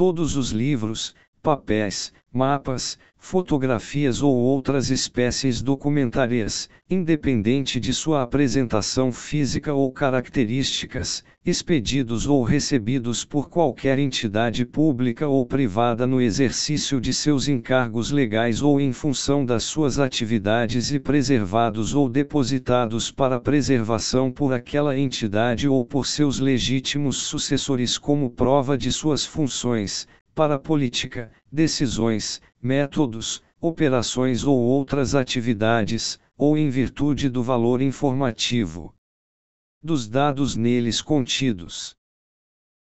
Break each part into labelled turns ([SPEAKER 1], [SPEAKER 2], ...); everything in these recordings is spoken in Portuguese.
[SPEAKER 1] todos os livros, papéis, mapas, fotografias ou outras espécies documentárias, independente de sua apresentação física ou características, expedidos ou recebidos por qualquer entidade pública ou privada no exercício de seus encargos legais ou em função das suas atividades e preservados ou depositados para preservação por aquela entidade ou por seus legítimos sucessores como prova de suas funções para política, decisões, métodos, operações ou outras atividades, ou em virtude do valor informativo dos dados neles contidos.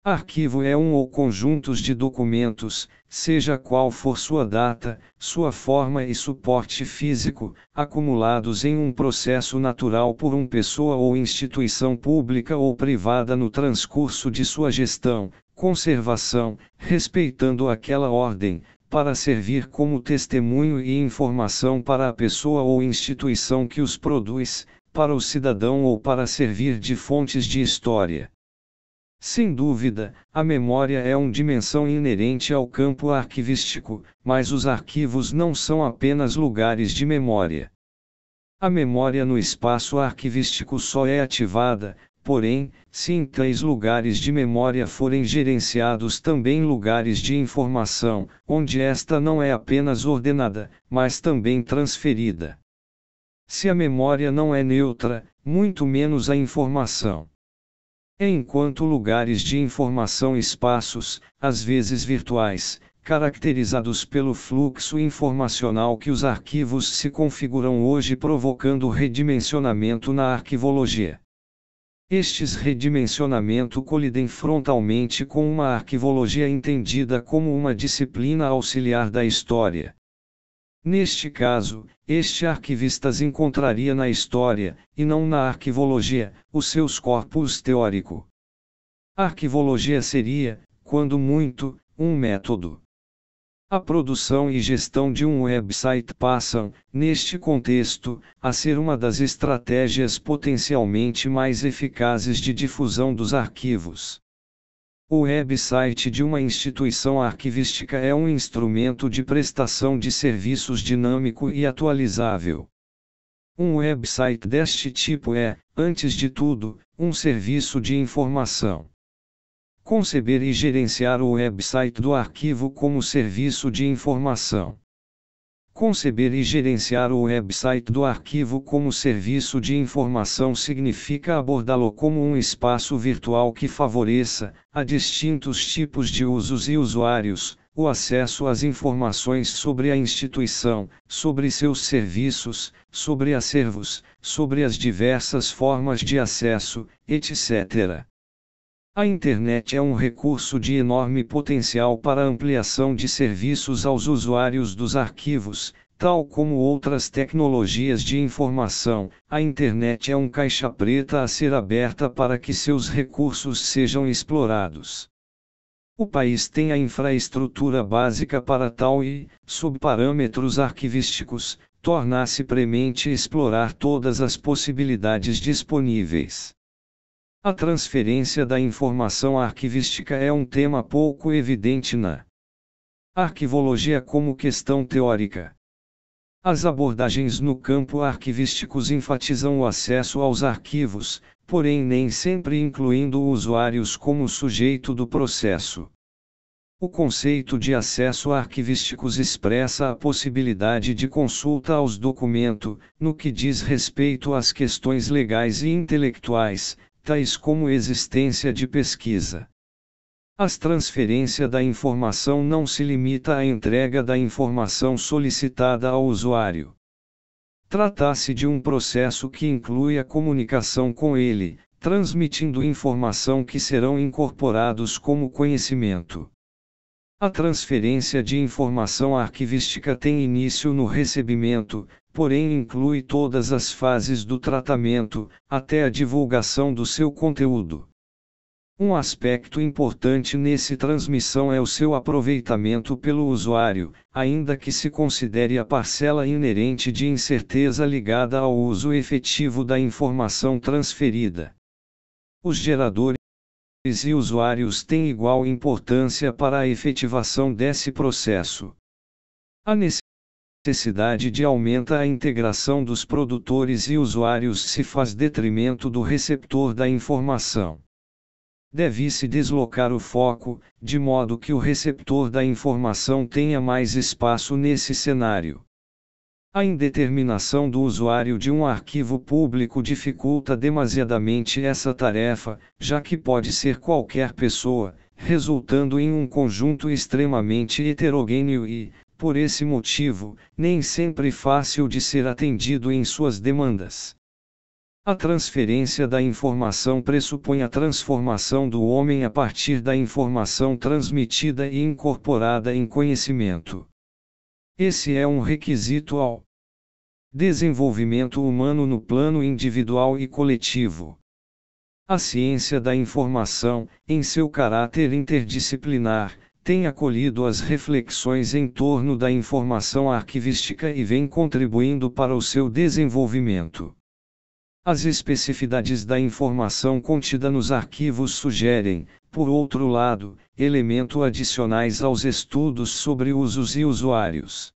[SPEAKER 1] Arquivo é um ou conjuntos de documentos, seja qual for sua data, sua forma e suporte físico, acumulados em um processo natural por uma pessoa ou instituição pública ou privada no transcurso de sua gestão, conservação, respeitando aquela ordem, para servir como testemunho e informação para a pessoa ou instituição que os produz, para o cidadão ou para servir de fontes de história. Sem dúvida, a memória é uma dimensão inerente ao campo arquivístico, mas os arquivos não são apenas lugares de memória. A memória no espaço arquivístico só é ativada, Porém, se em tais lugares de memória forem gerenciados também lugares de informação, onde esta não é apenas ordenada, mas também transferida. Se a memória não é neutra, muito menos a informação. Enquanto lugares de informação espaços, às vezes virtuais, caracterizados pelo fluxo informacional que os arquivos se configuram hoje, provocando redimensionamento na arquivologia. Estes redimensionamento colidem frontalmente com uma arquivologia entendida como uma disciplina auxiliar da história. Neste caso, este arquivistas encontraria na história, e não na arquivologia, os seus corpus teórico. Arquivologia seria, quando muito, um método. A produção e gestão de um website passam, neste contexto, a ser uma das estratégias potencialmente mais eficazes de difusão dos arquivos. O website de uma instituição arquivística é um instrumento de prestação de serviços dinâmico e atualizável. Um website deste tipo é, antes de tudo, um serviço de informação conceber e gerenciar o website do arquivo como serviço de informação. Conceber e gerenciar o website do arquivo como serviço de informação significa abordá-lo como um espaço virtual que favoreça, a distintos tipos de usos e usuários, o acesso às informações sobre a instituição, sobre seus serviços, sobre acervos, sobre as diversas formas de acesso, etc. A internet é um recurso de enorme potencial para ampliação de serviços aos usuários dos arquivos, tal como outras tecnologias de informação. A internet é um caixa preta a ser aberta para que seus recursos sejam explorados. O país tem a infraestrutura básica para tal e, sob parâmetros arquivísticos, torna-se premente explorar todas as possibilidades disponíveis. A transferência da informação arquivística é um tema pouco evidente na arquivologia como questão teórica. As abordagens no campo arquivísticos enfatizam o acesso aos arquivos, porém nem sempre incluindo usuários como sujeito do processo. O conceito de acesso arquivístico arquivísticos expressa a possibilidade de consulta aos documentos, no que diz respeito às questões legais e intelectuais, tais como existência de pesquisa. As transferência da informação não se limita à entrega da informação solicitada ao usuário. Trata-se de um processo que inclui a comunicação com ele, transmitindo informação que serão incorporados como conhecimento. A transferência de informação arquivística tem início no recebimento, porém inclui todas as fases do tratamento, até a divulgação do seu conteúdo. Um aspecto importante nesse transmissão é o seu aproveitamento pelo usuário, ainda que se considere a parcela inerente de incerteza ligada ao uso efetivo da informação transferida. Os geradores e usuários têm igual importância para a efetivação desse processo. A necessidade necessidade de aumenta a integração dos produtores e usuários se faz detrimento do receptor da informação. Deve-se deslocar o foco, de modo que o receptor da informação tenha mais espaço nesse cenário. A indeterminação do usuário de um arquivo público dificulta demasiadamente essa tarefa, já que pode ser qualquer pessoa, resultando em um conjunto extremamente heterogêneo e, por esse motivo, nem sempre fácil de ser atendido em suas demandas. A transferência da informação pressupõe a transformação do homem a partir da informação transmitida e incorporada em conhecimento. Esse é um requisito ao desenvolvimento humano no plano individual e coletivo. A ciência da informação, em seu caráter interdisciplinar, tem acolhido as reflexões em torno da informação arquivística e vem contribuindo para o seu desenvolvimento. As especificidades da informação contida nos arquivos sugerem, por outro lado, elementos adicionais aos estudos sobre usos e usuários.